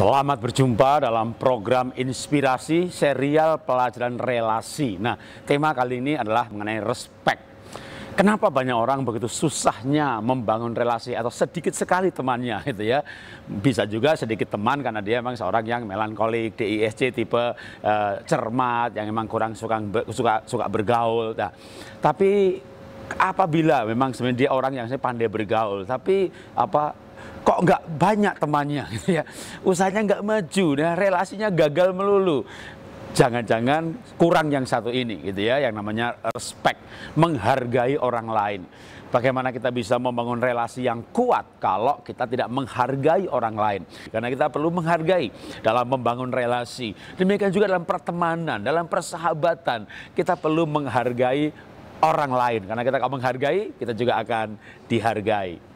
Selamat berjumpa dalam program inspirasi serial pelajaran relasi. Nah, tema kali ini adalah mengenai respect. Kenapa banyak orang begitu susahnya membangun relasi atau sedikit sekali temannya gitu ya. Bisa juga sedikit teman karena dia memang seorang yang melankolik, DISC tipe eh, cermat, yang memang kurang suka suka suka bergaul. Nah, tapi apabila memang sebenarnya dia orang yang saya pandai bergaul, tapi apa kok nggak banyak temannya gitu ya. Usahanya nggak maju, nah relasinya gagal melulu. Jangan-jangan kurang yang satu ini gitu ya, yang namanya respect, menghargai orang lain. Bagaimana kita bisa membangun relasi yang kuat kalau kita tidak menghargai orang lain? Karena kita perlu menghargai dalam membangun relasi. Demikian juga dalam pertemanan, dalam persahabatan, kita perlu menghargai orang lain karena kita akan menghargai kita juga akan dihargai